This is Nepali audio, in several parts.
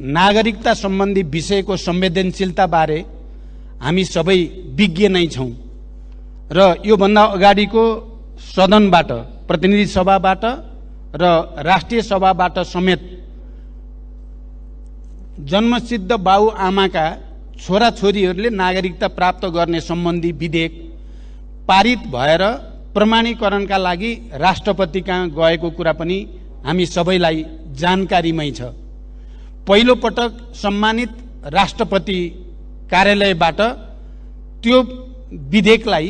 नागरिकता सम्बन्धी विषयको संवेदनशीलताबारे हामी सबै विज्ञ नै छौँ र योभन्दा अगाडिको सदनबाट प्रतिनिधि सभाबाट र राष्ट्रिय सभाबाट समेत जन्मसिद्ध बाउ आमाका छोराछोरीहरूले नागरिकता प्राप्त गर्ने सम्बन्धी विधेयक पारित भएर प्रमाणीकरणका लागि राष्ट्रपति कहाँ गएको कुरा पनि हामी सबैलाई जानकारीमै छ पहिलो पटक सम्मानित राष्ट्रपति कार्यालयबाट त्यो विधेयकलाई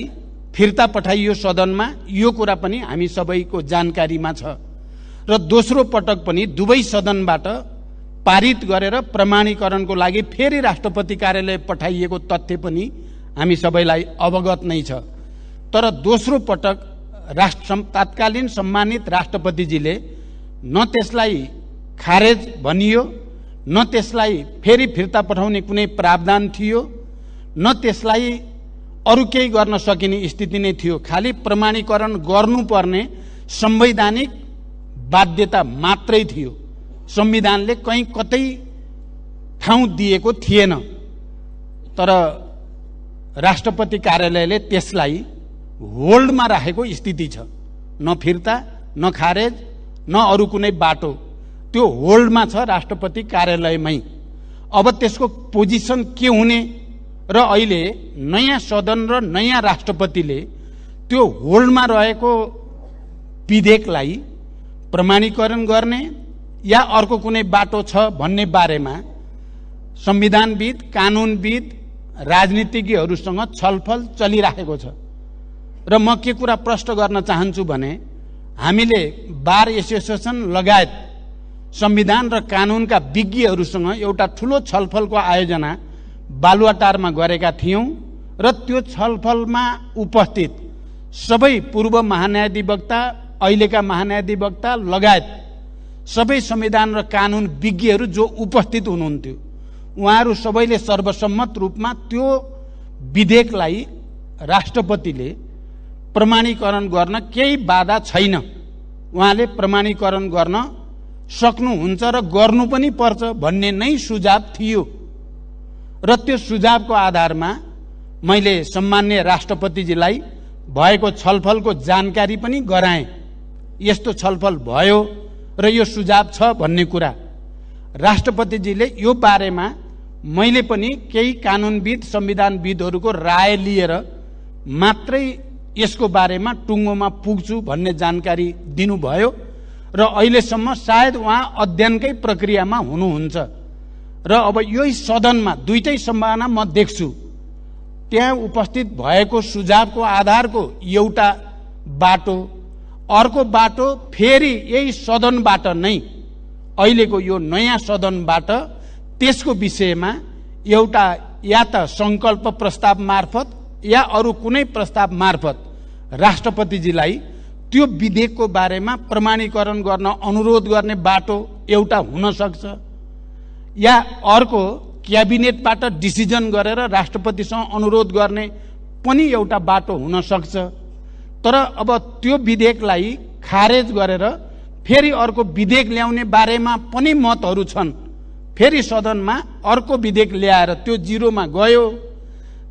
फिर्ता पठाइयो सदनमा यो कुरा पनि हामी सबैको जानकारीमा छ र दोस्रो पटक पनि दुवै सदनबाट पारित गरेर प्रमाणीकरणको लागि फेरि राष्ट्रपति कार्यालय पठाइएको तथ्य पनि हामी सबैलाई अवगत नै छ तर दोस्रो पटक राष्ट्र तात्कालीन सम्मानित राष्ट्रपतिजीले न त्यसलाई खारेज भनियो न त्यसलाई फेरि फिर्ता पठाउने कुनै प्रावधान थियो न त्यसलाई अरू केही गर्न सकिने स्थिति नै थियो खालि प्रमाणीकरण गर्नुपर्ने संवैधानिक बाध्यता मात्रै थियो संविधानले कहीँ कतै ठाउँ दिएको थिएन तर राष्ट्रपति कार्यालयले त्यसलाई होल्डमा राखेको स्थिति छ न फिर्ता न खारेज न अरू कुनै बाटो त्यो होल्डमा छ राष्ट्रपति कार्यालयमै अब त्यसको पोजिसन के हुने र अहिले नयाँ सदन र नयाँ राष्ट्रपतिले त्यो होल्डमा रहेको विधेयकलाई प्रमाणीकरण गर्ने या अर्को कुनै बाटो छ भन्ने बारेमा संविधानविद कानुनविद राजनीतिज्ञहरूसँग छलफल चलिराखेको छ र म के कुरा प्रष्ट गर्न चाहन्छु भने हामीले बार एसोसिएसन लगायत संविधान र कानुनका विज्ञहरूसँग एउटा ठुलो छलफलको आयोजना बालुवाटारमा गरेका थियौँ र त्यो छलफलमा उपस्थित सबै पूर्व महान्यायाधिवक्ता अहिलेका महान्यायाधिवक्ता लगायत सबै संविधान र कानुन विज्ञहरू जो उपस्थित हुनुहुन्थ्यो उहाँहरू सबैले सर्वसम्मत रूपमा त्यो विधेयकलाई राष्ट्रपतिले प्रमाणीकरण गर्न केही बाधा छैन उहाँले प्रमाणीकरण गर्न सक्नुहुन्छ र गर्नु पनि पर्छ भन्ने नै सुझाव थियो र त्यो सुझावको आधारमा मैले सम्मान्य राष्ट्रपतिजीलाई भएको छलफलको जानकारी पनि गराएँ यस्तो छलफल भयो र यो सुझाव छ भन्ने कुरा राष्ट्रपतिजीले यो बारेमा मैले पनि केही कानुनविद संविधानविदहरूको राय लिएर मात्रै यसको बारेमा टुङ्गोमा पुग्छु भन्ने जानकारी दिनुभयो र अहिलेसम्म सायद उहाँ अध्ययनकै प्रक्रियामा हुनुहुन्छ र अब यही सदनमा दुइटै सम्भावना म देख्छु त्यहाँ उपस्थित भएको सुझावको आधारको एउटा बाटो अर्को बाटो फेरि यही सदनबाट नै अहिलेको यो नयाँ सदनबाट त्यसको विषयमा एउटा या त सङ्कल्प प्रस्ताव मार्फत या अरू कुनै प्रस्ताव मार्फत राष्ट्रपतिजीलाई त्यो विधेयकको बारेमा प्रमाणीकरण गर्न अनुरोध गर्ने बाटो एउटा हुनसक्छ या अर्को क्याबिनेटबाट डिसिजन गरेर राष्ट्रपतिसँग अनुरोध गर्ने पनि एउटा बाटो हुनसक्छ तर अब त्यो विधेयकलाई खारेज गरेर फेरि अर्को विधेयक ल्याउने बारेमा पनि मतहरू छन् फेरि सदनमा अर्को विधेयक ल्याएर त्यो जिरोमा गयो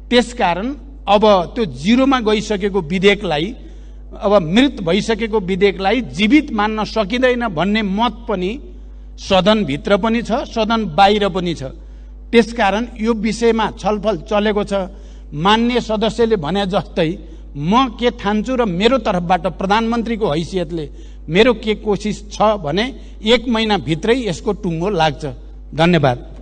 त्यसकारण अब त्यो जिरोमा गइसकेको विधेयकलाई अब मृत भइसकेको विधेयकलाई जीवित मान्न सकिँदैन भन्ने मत पनि सदनभित्र पनि छ सदन बाहिर पनि छ त्यसकारण यो विषयमा छलफल चलेको छ मान्य सदस्यले भने जस्तै म के ठान्छु र मेरो तर्फबाट प्रधानमन्त्रीको हैसियतले मेरो के कोसिस छ भने एक महिनाभित्रै यसको टुङ्गो लाग्छ धन्यवाद